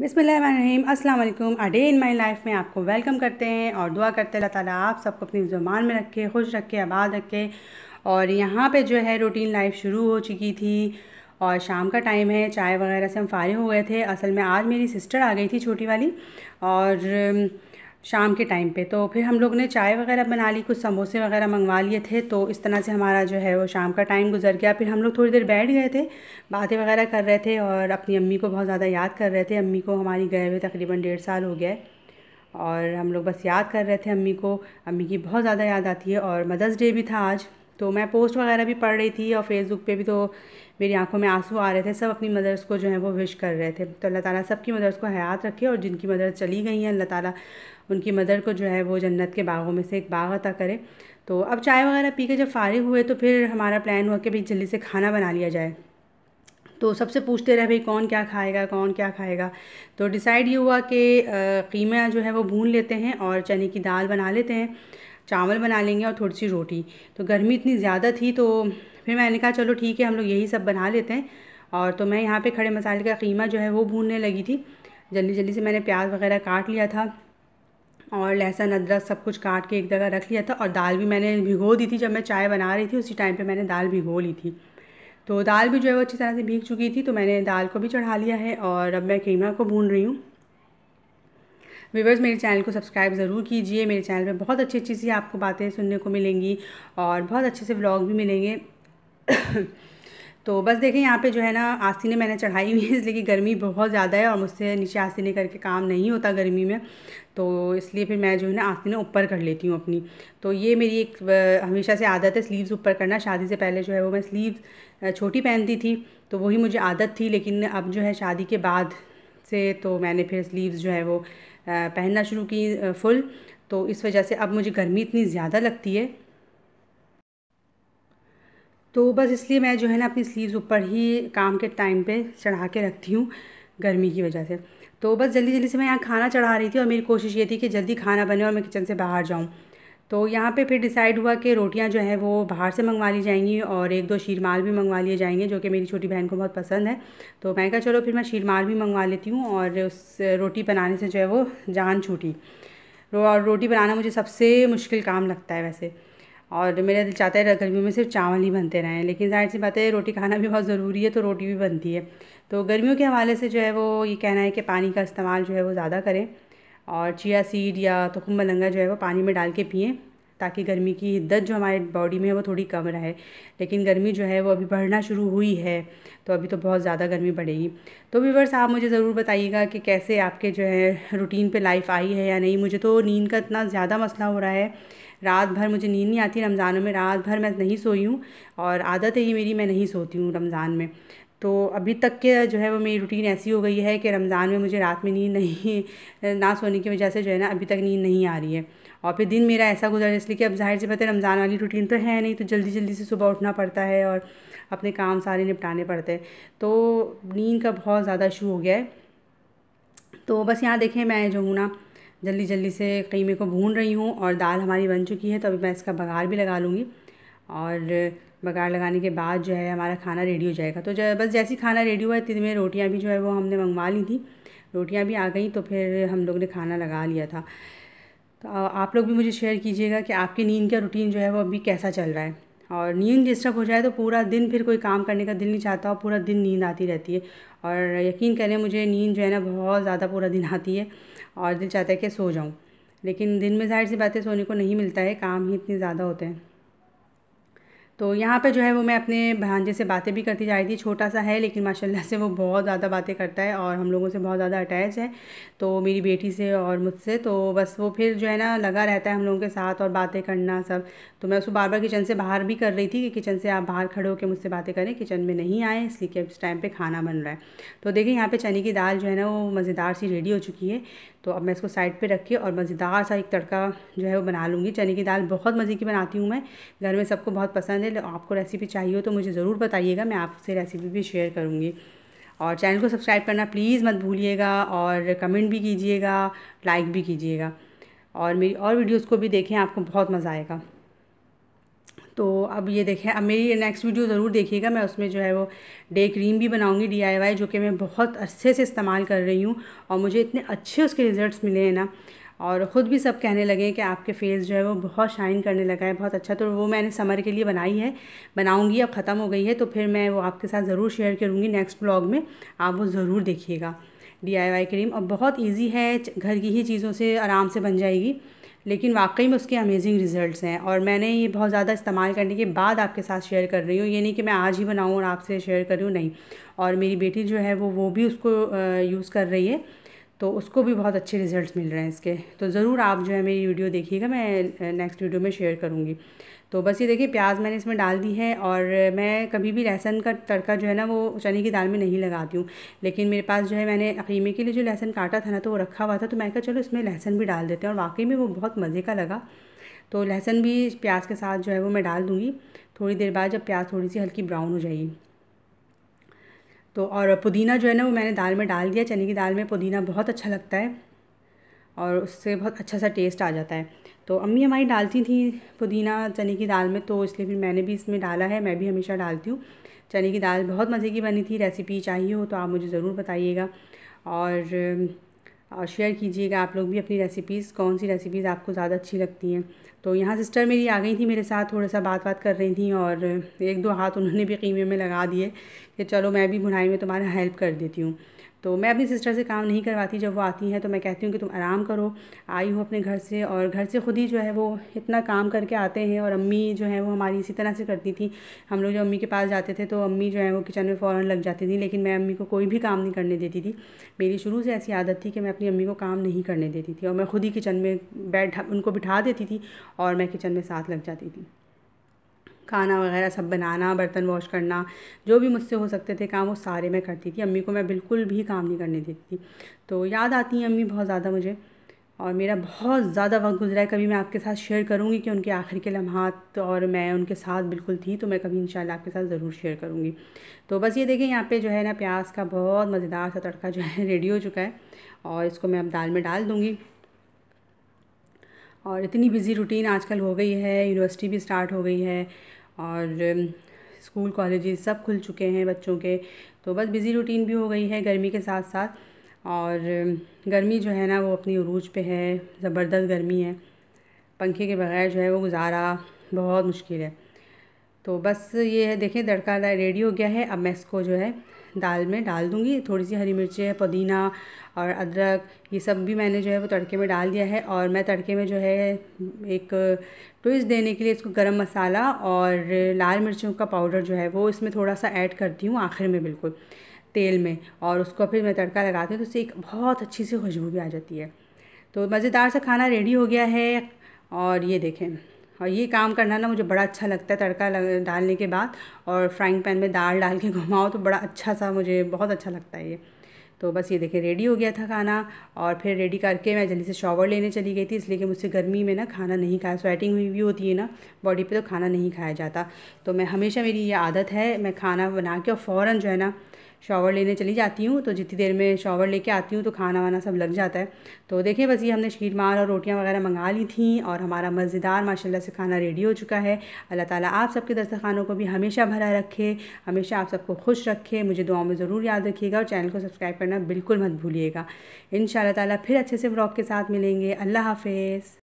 बिसमीम अल्लाम अडे इन my life में आपको वेलकम करते हैं और दुआ करते अल्लाह आप सबको अपनी ज़ुबान में रखे खुश रखे आबाद रखे और यहाँ पे जो है रूटीन लाइफ शुरू हो चुकी थी और शाम का टाइम है चाय वगैरह से हम फारे हो गए थे असल में आज मेरी सिस्टर आ गई थी छोटी वाली और शाम के टाइम पे तो फिर हम लोग ने चाय वगैरह बना ली कुछ समोसे वगैरह मंगवा लिए थे तो इस तरह से हमारा जो है वो शाम का टाइम गुजर गया फिर हम लोग थोड़ी देर बैठ गए थे बातें वगैरह कर रहे थे और अपनी अम्मी को बहुत ज़्यादा याद कर रहे थे अम्मी को हमारी गए हुए तकरीबन डेढ़ साल हो गया और हम लोग बस याद कर रहे थे अम्मी को अम्मी की बहुत ज़्यादा याद आती है और मदर्स डे भी था आज तो मैं पोस्ट वगैरह भी पढ़ रही थी और फेसबुक पे भी तो मेरी आंखों में आंसू आ रहे थे सब अपनी मदर्स को जो है वो विश कर रहे थे तो अल्लाह ताला सबकी मदर्स को हयात रखे और जिनकी मदर्स चली गई हैं अल्लाह ताला उनकी मदर को जो है वो जन्नत के बागों में से एक बाग अता करे तो अब चाय वगैरह पी के जब फारिग हुए तो फिर हमारा प्लान हुआ कि भाई जल्दी से खाना बना लिया जाए तो सबसे पूछते रहे भाई कौन क्या खाएगा कौन क्या खाएगा तो डिसाइड ये हुआ कि कीमा जो है वो भून लेते हैं और चने की दाल बना लेते हैं चावल बना लेंगे और थोड़ी सी रोटी तो गर्मी इतनी ज़्यादा थी तो फिर मैंने कहा चलो ठीक है हम लोग यही सब बना लेते हैं और तो मैं यहाँ पे खड़े मसाले का कीमा जो है वो भूनने लगी थी जल्दी जल्दी से मैंने प्याज वगैरह काट लिया था और लहसुन अदरक सब कुछ काट के एक जगह रख लिया था और दाल भी मैंने भिगो दी थी जब मैं चाय बना रही थी उसी टाइम पे मैंने दाल भिगो ली थी तो दाल भी जो है वो अच्छी तरह से भीग चुकी थी तो मैंने दाल को भी चढ़ा लिया है और अब मैं कीमा को भून रही हूँ व्यूवर्स मेरे चैनल को सब्सक्राइब ज़रूर कीजिए मेरे चैनल पर बहुत अच्छी अच्छी सी आपको बातें सुनने को मिलेंगी और बहुत अच्छे से ब्लॉग भी मिलेंगे तो बस देखें यहाँ पे जो है ना आस्तीने मैंने चढ़ाई हुई है इसलिए कि गर्मी बहुत ज़्यादा है और मुझसे नीचे आस्तीने करके काम नहीं होता गर्मी में तो इसलिए फिर मैं जो है ना आस्तीने ऊपर कर लेती हूँ अपनी तो ये मेरी एक हमेशा से आदत है स्लीव्स ऊपर करना शादी से पहले जो है वो मैं स्लीव्स छोटी पहनती थी तो वही मुझे आदत थी लेकिन अब जो है शादी के बाद से तो मैंने फिर स्लीव्स जो है वो पहनना शुरू की फुल तो इस वजह से अब मुझे गर्मी इतनी ज़्यादा लगती है तो बस इसलिए मैं जो है ना अपनी स्लीव्स ऊपर ही काम के टाइम पे चढ़ा के रखती हूँ गर्मी की वजह से तो बस जल्दी जल्दी से मैं यहाँ खाना चढ़ा रही थी और मेरी कोशिश ये थी कि जल्दी खाना बने और मैं किचन से बाहर जाऊँ तो यहाँ पे फिर डिसाइड हुआ कि रोटियाँ जो है वो बाहर से मंगवा ली जाएंगी और एक दो शीरमाल भी मंगवा लिए जाएंगे जो कि मेरी छोटी बहन को बहुत पसंद है तो मैंने कहा चलो फिर मैं शीरमाल भी मंगवा लेती हूँ और उस रोटी बनाने से जो है वो जान छूटी और रोटी बनाना मुझे सबसे मुश्किल काम लगता है वैसे और मेरा दिल चाहता है गर्मियों में सिर्फ चावल ही बनते रहें लेकिन जाहिर सी बात है रोटी खाना भी बहुत ज़रूरी है तो रोटी भी बनती है तो गर्मियों के हवाले से जो है वो ये कहना है कि पानी का इस्तेमाल जो है वो ज़्यादा करें और चिया सीड या तुखम मलंगा जो है वो पानी में डाल के पिएँ ताकि गर्मी की हिद्दत जो हमारे बॉडी में है वो थोड़ी कम रहे लेकिन गर्मी जो है वो अभी बढ़ना शुरू हुई है तो अभी तो बहुत ज़्यादा गर्मी बढ़ेगी तो व्यूवर्स आप मुझे ज़रूर बताइएगा कि कैसे आपके जो है रूटीन पे लाइफ आई है या नहीं मुझे तो नींद का इतना ज़्यादा मसला हो रहा है रात भर मुझे नींद नहीं आती रमज़ानों में रात भर मैं नहीं सोई हूँ और आदत है ये मेरी मैं नहीं सोती हूँ रमज़ान में तो अभी तक के जो है वो मेरी रूटीन ऐसी हो गई है कि रमज़ान में मुझे रात में नींद नहीं ना सोने की वजह से जो है ना अभी तक नींद नहीं आ रही है और फिर दिन मेरा ऐसा गुजर इसलिए कि अब जाहिर सी बात है रमज़ान वाली रूटीन तो है नहीं तो जल्दी जल्दी से सुबह उठना पड़ता है और अपने काम सारे निपटाने पड़ते हैं तो नींद का बहुत ज़्यादा इशू हो गया है तो बस यहाँ देखें मैं जो हूँ ना जल्दी जल्दी से कीमे को भून रही हूँ और दाल हमारी बन चुकी है तो अभी मैं इसका बघार भी लगा लूँगी और बघार लगाने के बाद जो है हमारा खाना रेडी हो जाएगा तो बस जैसे खाना रेडी हुआ इतनी में रोटियाँ भी जो है वो हमने मंगवा ली थी रोटियाँ भी आ गई तो फिर हम लोग ने खाना लगा लिया था तो आप लोग भी मुझे शेयर कीजिएगा कि आपकी नींद का रूटीन जो है वो अभी कैसा चल रहा है और नींद डिस्टर्ब हो जाए तो पूरा दिन फिर कोई काम करने का दिल नहीं चाहता और पूरा दिन नींद आती रहती है और यकीन करें मुझे नींद जो है ना बहुत ज़्यादा पूरा दिन आती है और दिल चाहता है कि सो जाऊँ लेकिन दिन में जाहिर सी बातें सोने को नहीं मिलता है काम ही इतने ज़्यादा होते हैं तो यहाँ पे जो है वो मैं अपने भांजे से बातें भी करती जा रही थी छोटा सा है लेकिन माशाल्लाह से वो बहुत ज़्यादा बातें करता है और हम लोगों से बहुत ज़्यादा अटैच है तो मेरी बेटी से और मुझसे तो बस वो फिर जो है ना लगा रहता है हम लोगों के साथ और बातें करना सब तो मैं उसको बार बार किचन से बाहर भी कर रही थी कि किचन से आप बाहर खड़े होकर मुझसे बातें करें किचन में नहीं आए इसलिए कि अब इस टाइम पर खाना बन रहा है तो देखिए यहाँ पर चने की दाल जो है ना वो मज़ेदार सी रेडी हो चुकी है तो अब मैं इसको साइड पे रख के और मज़ेदार सा एक तड़का जो है वो बना लूँगी चने की दाल बहुत मज़े की बनाती हूँ मैं घर में सबको बहुत पसंद है आपको रेसिपी चाहिए हो तो मुझे ज़रूर बताइएगा मैं आपसे रेसिपी भी शेयर करूँगी और चैनल को सब्सक्राइब करना प्लीज़ मत भूलिएगा और कमेंट भी कीजिएगा लाइक भी कीजिएगा और मेरी और वीडियोज़ को भी देखें आपको बहुत मज़ा आएगा तो अब ये देखें अब मेरी नेक्स्ट वीडियो ज़रूर देखिएगा मैं उसमें जो है वो डे क्रीम भी बनाऊंगी डीआईवाई जो कि मैं बहुत अच्छे से इस्तेमाल कर रही हूँ और मुझे इतने अच्छे उसके रिज़ल्ट मिले हैं ना और ख़ुद भी सब कहने लगे कि आपके फेस जो है वो बहुत शाइन करने लगा है बहुत अच्छा तो वो मैंने समर के लिए बनाई है बनाऊँगी अब ख़त्म हो गई है तो फिर मैं वो आपके साथ ज़रूर शेयर करूँगी नेक्स्ट ब्लॉग में आप वो ज़रूर देखिएगा डी क्रीम और बहुत ईजी है घर की ही चीज़ों से आराम से बन जाएगी लेकिन वाकई में उसके अमेजिंग रिजल्ट्स हैं और मैंने ये बहुत ज़्यादा इस्तेमाल करने के बाद आपके साथ शेयर कर रही हूँ ये नहीं कि मैं आज ही बनाऊँ और आपसे शेयर करूँ नहीं और मेरी बेटी जो है वो वो भी उसको यूज़ कर रही है तो उसको भी बहुत अच्छे रिजल्ट्स मिल रहे हैं इसके तो ज़रूर आप जो है मेरी वीडियो देखिएगा मैं नेक्स्ट वीडियो में शेयर करूँगी तो बस ये देखिए प्याज मैंने इसमें डाल दी है और मैं कभी भी लहसन का तड़का जो है ना वो चने की दाल में नहीं लगाती हूँ लेकिन मेरे पास जो है मैंने अकीमे के लिए जो लहसन काटा था ना तो वो रखा हुआ था तो मैंने कहा चलो इसमें लहसन भी डाल देते हैं और वाकई में वो बहुत मज़े का लगा तो लहसन भी प्याज के साथ जो है वो मैं डाल दूँगी थोड़ी देर बाद जब प्याज थोड़ी सी हल्की ब्राउन हो जाएगी तो और पुदीना जो है ना वो मैंने दाल में डाल दिया चने की दाल में पुदीना बहुत अच्छा लगता है और उससे बहुत अच्छा सा टेस्ट आ जाता है तो अम्मी हमारी डालती थी पुदीना चने की दाल में तो इसलिए फिर मैंने भी इसमें डाला है मैं भी हमेशा डालती हूँ चने की दाल बहुत मज़े की बनी थी रेसिपी चाहिए हो तो आप मुझे ज़रूर बताइएगा और और शेयर कीजिएगा आप लोग भी अपनी रेसिपीज़ कौन सी रेसिपीज़ आपको ज़्यादा अच्छी लगती हैं तो यहाँ सिस्टर मेरी आ गई थी मेरे साथ थोड़ा सा बात बात कर रही थी और एक दो हाथ उन्होंने भी कीमे में लगा दिए कि चलो मैं भी बुनाई में तुम्हारा हेल्प कर देती हूँ तो मैं अपनी सिस्टर से काम नहीं करवाती जब वो आती हैं तो मैं कहती हूँ कि तुम आराम करो आई हो अपने घर से और घर से ख़ुद ही जो है वो इतना काम करके आते हैं और अम्मी जो है वो हमारी इसी तरह से करती थी हम लोग जब अम्मी के पास जाते थे तो अम्मी जो है वो किचन में फ़ौरन लग जाती थी लेकिन मैं अम्मी को कोई भी काम नहीं करने देती थी मेरी शुरू से ऐसी आदत थी कि मैं अपनी अम्मी को काम नहीं करने देती थी और मैं खुद ही किचन में बैठ उनको बिठा देती थी और मैं किचन में साथ लग जाती थी खाना वगैरह सब बनाना बर्तन वॉश करना जो भी मुझसे हो सकते थे काम वो सारे मैं करती थी अम्मी को मैं बिल्कुल भी काम नहीं करने देती थी तो याद आती हैं अम्मी बहुत ज़्यादा मुझे और मेरा बहुत ज़्यादा वक्त गुजरा है कभी मैं आपके साथ शेयर करूँगी कि उनके आखिर के लम्हात और मैं उनके साथ बिल्कुल थी तो मैं कभी इन आपके साथ ज़रूर शेयर करूँगी तो बस ये देखें यहाँ पे जो है ना प्याज का बहुत मज़ेदार सा तड़का जो है रेडी हो चुका है और इसको मैं अब दाल में डाल दूँगी और इतनी बिज़ी रूटीन आजकल हो गई है यूनिवर्सिटी भी स्टार्ट हो गई है और स्कूल कॉलेज सब खुल चुके हैं बच्चों के तो बस बिज़ी रूटीन भी हो गई है गर्मी के साथ साथ और गर्मी जो है ना वो अपनी अरूज पे है ज़बरदस्त गर्मी है पंखे के बगैर जो है वो गुजारा बहुत मुश्किल है तो बस ये है देखें तड़का रेडी हो गया है अब मैं इसको जो है दाल में डाल दूँगी थोड़ी सी हरी मिर्ची है पुदीना और अदरक ये सब भी मैंने जो है वो तड़के में डाल दिया है और मैं तड़के में जो है एक ट्विस्ट देने के लिए इसको गरम मसाला और लाल मिर्चों का पाउडर जो है वो इसमें थोड़ा सा ऐड करती हूँ आखिर में बिल्कुल तेल में और उसको फिर मैं तड़का लगाती हूँ तो उससे एक बहुत अच्छी सी खुशबू भी आ जाती है तो मज़ेदार सा खाना रेडी हो गया है और ये देखें और हाँ, ये काम करना ना मुझे बड़ा अच्छा लगता है तड़का लग डालने के बाद और फ्राइंग पैन में दाल डाल के घुमाओ तो बड़ा अच्छा सा मुझे बहुत अच्छा लगता है ये तो बस ये देखिए रेडी हो गया था खाना और फिर रेडी करके मैं जल्दी से शॉवर लेने चली गई थी इसलिए कि मुझसे गर्मी में ना खाना नहीं खाया स्वेटिंग हुई भी होती है ना बॉडी पे तो खाना नहीं खाया जाता तो मैं हमेशा मेरी ये आदत है मैं खाना बना के और फ़ौरन जो है ना शॉवर लेने चली जाती हूँ तो जितनी देर में शॉवर लेके आती हूँ तो खाना वाना सब लग जाता है तो देखिए बस ये हमने शीरमाल और रोटियाँ वगैरह मंगा ली थी और हमारा मज़ेदार माशाल्लाह से खाना रेडी हो चुका है अल्लाह ताला आप सबके दस्तखानों को भी हमेशा भरा रखे हमेशा आप सबको खुश रखे मुझे दुआओं में ज़रूर याद रखिएगा और चैनल को सब्सक्राइब करना बिल्कुल मत भूलिएगा इन ताला फिर अच्छे से ब्लॉग के साथ मिलेंगे अल्लाह हाफिज़